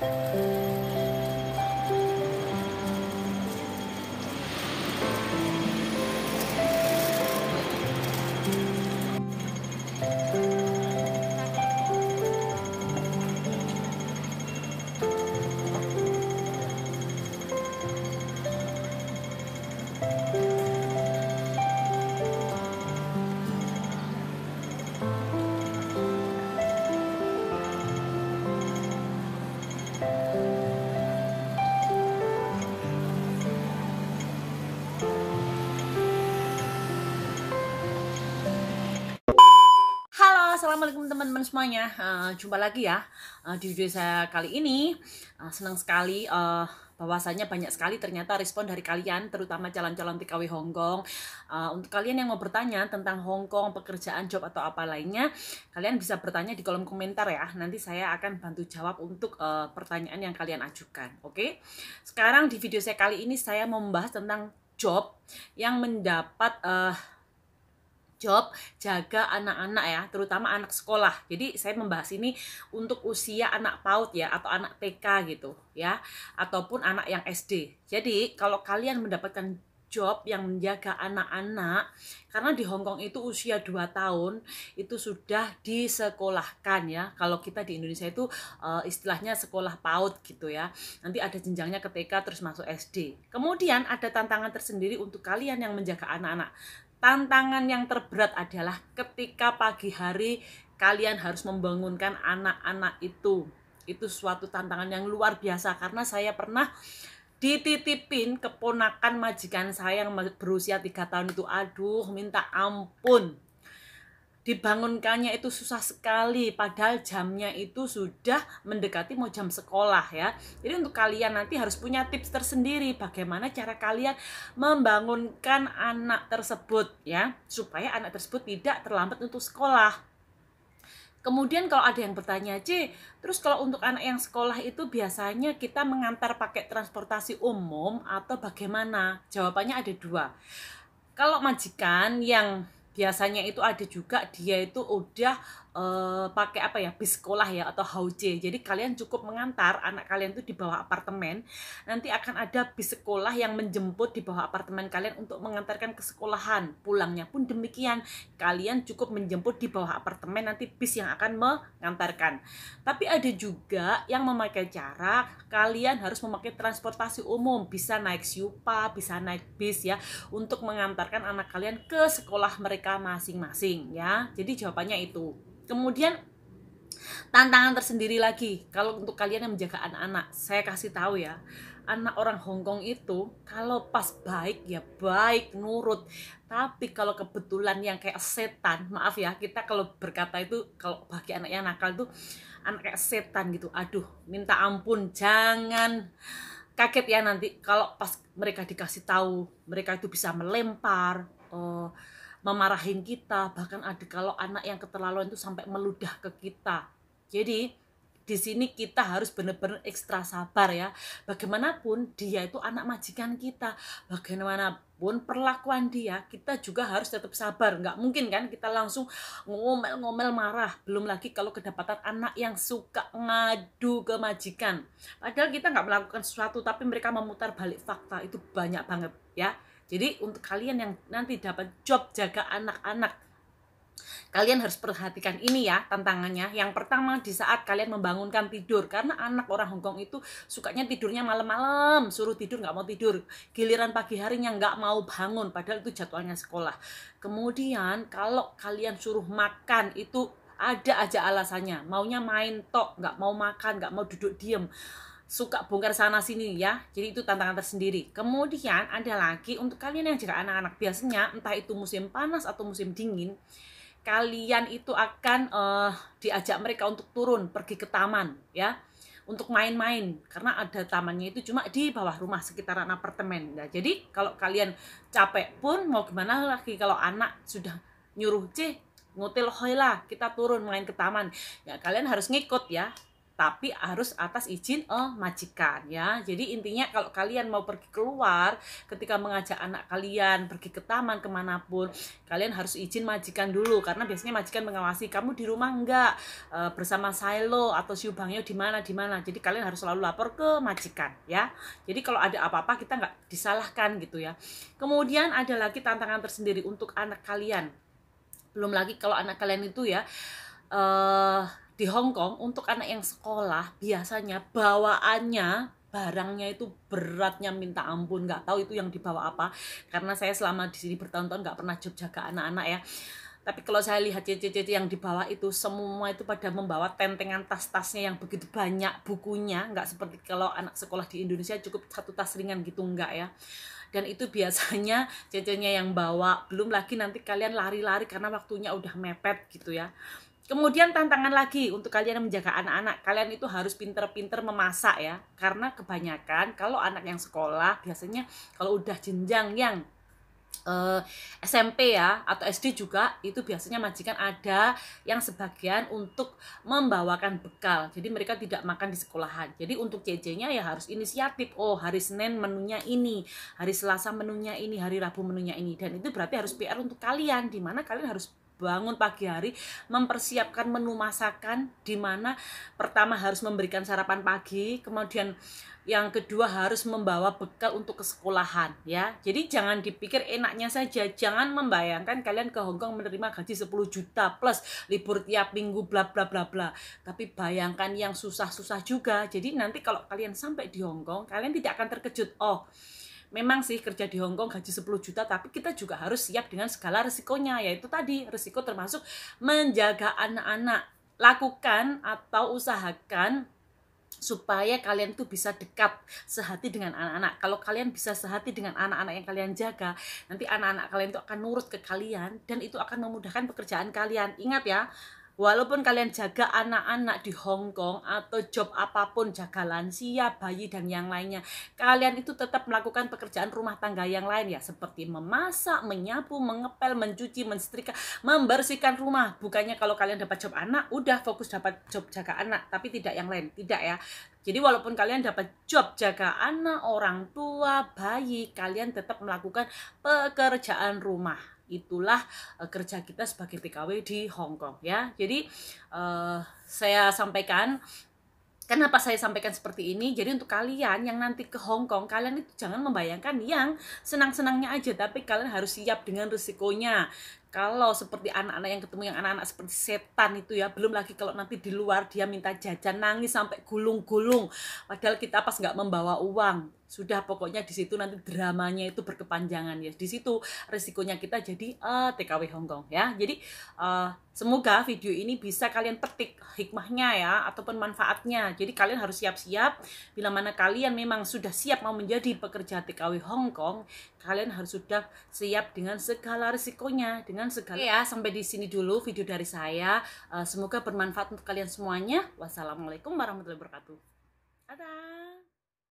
Thank you. Assalamualaikum teman-teman semuanya uh, Jumpa lagi ya uh, di video saya kali ini uh, Senang sekali uh, bahwasanya banyak sekali ternyata respon dari kalian terutama calon-calon TKW Hongkong. uh, untuk kalian yang mau bertanya tentang Hongkong pekerjaan job atau apa lainnya kalian bisa bertanya di kolom komentar ya nanti saya akan bantu jawab untuk uh, pertanyaan yang kalian ajukan oke okay? sekarang di video saya kali ini saya mau membahas tentang job yang mendapat uh, job jaga anak-anak ya terutama anak sekolah jadi saya membahas ini untuk usia anak PAUD ya atau anak TK gitu ya ataupun anak yang SD jadi kalau kalian mendapatkan job yang menjaga anak-anak karena di Hong Kong itu usia 2 tahun itu sudah disekolahkan ya kalau kita di Indonesia itu eh, istilahnya sekolah PAUD gitu ya nanti ada jenjangnya ke TK terus masuk SD kemudian ada tantangan tersendiri untuk kalian yang menjaga anak-anak Tantangan yang terberat adalah ketika pagi hari kalian harus membangunkan anak-anak itu. Itu suatu tantangan yang luar biasa karena saya pernah dititipin keponakan majikan saya yang berusia tiga tahun itu aduh minta ampun dibangunkannya itu susah sekali padahal jamnya itu sudah mendekati mau jam sekolah ya jadi untuk kalian nanti harus punya tips tersendiri bagaimana cara kalian membangunkan anak tersebut ya supaya anak tersebut tidak terlambat untuk sekolah Kemudian kalau ada yang bertanya, C, terus kalau untuk anak yang sekolah itu biasanya kita mengantar pakai transportasi umum atau bagaimana? Jawabannya ada dua. Kalau majikan yang biasanya itu ada juga dia itu udah uh, pakai apa ya bis sekolah ya atau hauce jadi kalian cukup mengantar anak kalian itu di bawah apartemen nanti akan ada bis sekolah yang menjemput di bawah apartemen kalian untuk mengantarkan ke sekolahan pulangnya pun demikian kalian cukup menjemput di bawah apartemen nanti bis yang akan mengantarkan tapi ada juga yang memakai cara kalian harus memakai transportasi umum bisa naik siupa bisa naik bis ya untuk mengantarkan anak kalian ke sekolah mereka mereka masing-masing ya. Jadi jawabannya itu. Kemudian tantangan tersendiri lagi kalau untuk kalian yang menjaga anak-anak. Saya kasih tahu ya, anak orang Hongkong itu kalau pas baik ya baik, nurut. Tapi kalau kebetulan yang kayak setan, maaf ya, kita kalau berkata itu kalau bagi anak yang nakal itu anak kayak setan gitu. Aduh, minta ampun, jangan kaget ya nanti kalau pas mereka dikasih tahu mereka itu bisa melempar uh, memarahin kita bahkan ada kalau anak yang keterlaluan itu sampai meludah ke kita jadi di sini kita harus benar-benar ekstra sabar ya bagaimanapun dia itu anak majikan kita bagaimanapun perlakuan dia kita juga harus tetap sabar nggak mungkin kan kita langsung ngomel-ngomel marah belum lagi kalau kedapatan anak yang suka ngadu ke majikan padahal kita nggak melakukan sesuatu tapi mereka memutar balik fakta itu banyak banget ya jadi untuk kalian yang nanti dapat job jaga anak-anak Kalian harus perhatikan ini ya tantangannya. Yang pertama di saat kalian membangunkan tidur karena anak orang Hongkong itu sukanya tidurnya malam-malam, suruh tidur nggak mau tidur. Giliran pagi harinya nggak mau bangun padahal itu jadwalnya sekolah. Kemudian kalau kalian suruh makan itu ada aja alasannya, maunya main tok, nggak mau makan, nggak mau duduk diem suka bongkar sana sini ya. Jadi itu tantangan tersendiri. Kemudian ada lagi untuk kalian yang jaga anak-anak biasanya entah itu musim panas atau musim dingin, kalian itu akan uh, diajak mereka untuk turun pergi ke taman ya untuk main-main karena ada tamannya itu cuma di bawah rumah sekitaran apartemen ya. Jadi kalau kalian capek pun mau gimana lagi kalau anak sudah nyuruh ceh ngutil lah kita turun main ke taman ya kalian harus ngikut ya tapi harus atas izin oh majikan ya. Jadi intinya kalau kalian mau pergi keluar ketika mengajak anak kalian pergi ke taman kemanapun, kalian harus izin majikan dulu karena biasanya majikan mengawasi kamu di rumah enggak e, eh, bersama silo atau siubangnya di mana di mana. Jadi kalian harus selalu lapor ke majikan ya. Jadi kalau ada apa-apa kita nggak disalahkan gitu ya. Kemudian ada lagi tantangan tersendiri untuk anak kalian. Belum lagi kalau anak kalian itu ya uh, di Hong Kong untuk anak yang sekolah biasanya bawaannya barangnya itu beratnya minta ampun nggak tahu itu yang dibawa apa karena saya selama di sini bertahun-tahun nggak pernah job jaga anak-anak ya tapi kalau saya lihat cici-cici yang dibawa itu semua itu pada membawa tentengan tas-tasnya yang begitu banyak bukunya nggak seperti kalau anak sekolah di Indonesia cukup satu tas ringan gitu nggak ya dan itu biasanya cecenya yang bawa belum lagi nanti kalian lari-lari karena waktunya udah mepet gitu ya Kemudian tantangan lagi untuk kalian yang menjaga anak-anak, kalian itu harus pinter-pinter memasak ya. Karena kebanyakan kalau anak yang sekolah biasanya kalau udah jenjang yang eh, SMP ya atau SD juga itu biasanya majikan ada yang sebagian untuk membawakan bekal. Jadi mereka tidak makan di sekolahan. Jadi untuk CC-nya ya harus inisiatif. Oh, hari Senin menunya ini, hari Selasa menunya ini, hari Rabu menunya ini dan itu berarti harus PR untuk kalian dimana kalian harus bangun pagi hari mempersiapkan menu masakan di mana pertama harus memberikan sarapan pagi, kemudian yang kedua harus membawa bekal untuk ke sekolahan ya. Jadi jangan dipikir enaknya saja, jangan membayangkan kalian ke Hongkong menerima gaji 10 juta plus libur tiap minggu bla bla bla bla. Tapi bayangkan yang susah-susah juga. Jadi nanti kalau kalian sampai di Hongkong, kalian tidak akan terkejut. Oh, memang sih kerja di Hong Kong gaji 10 juta tapi kita juga harus siap dengan segala resikonya yaitu tadi resiko termasuk menjaga anak-anak lakukan atau usahakan supaya kalian tuh bisa dekat sehati dengan anak-anak. Kalau kalian bisa sehati dengan anak-anak yang kalian jaga, nanti anak-anak kalian tuh akan nurut ke kalian dan itu akan memudahkan pekerjaan kalian. Ingat ya, Walaupun kalian jaga anak-anak di Hong Kong atau job apapun, jaga lansia, bayi dan yang lainnya, kalian itu tetap melakukan pekerjaan rumah tangga yang lain ya, seperti memasak, menyapu, mengepel, mencuci, menstrika, membersihkan rumah. Bukannya kalau kalian dapat job anak, udah fokus dapat job jaga anak, tapi tidak yang lain, tidak ya. Jadi walaupun kalian dapat job jaga anak, orang tua, bayi, kalian tetap melakukan pekerjaan rumah itulah uh, kerja kita sebagai TKW di Hong Kong ya. Jadi uh, saya sampaikan Kenapa saya sampaikan seperti ini? Jadi untuk kalian yang nanti ke Hong Kong, kalian itu jangan membayangkan yang senang-senangnya aja, tapi kalian harus siap dengan risikonya kalau seperti anak-anak yang ketemu yang anak-anak seperti setan itu ya belum lagi kalau nanti di luar dia minta jajan nangis sampai gulung-gulung padahal kita pas nggak membawa uang sudah pokoknya di situ nanti dramanya itu berkepanjangan ya di situ resikonya kita jadi uh, eh, TKW Hongkong ya jadi uh, semoga video ini bisa kalian petik hikmahnya ya ataupun manfaatnya jadi kalian harus siap-siap bila mana kalian memang sudah siap mau menjadi pekerja TKW Hongkong kalian harus sudah siap dengan segala resikonya dengan segala ya sampai di sini dulu video dari saya uh, semoga bermanfaat untuk kalian semuanya wassalamualaikum warahmatullahi wabarakatuh Dadah!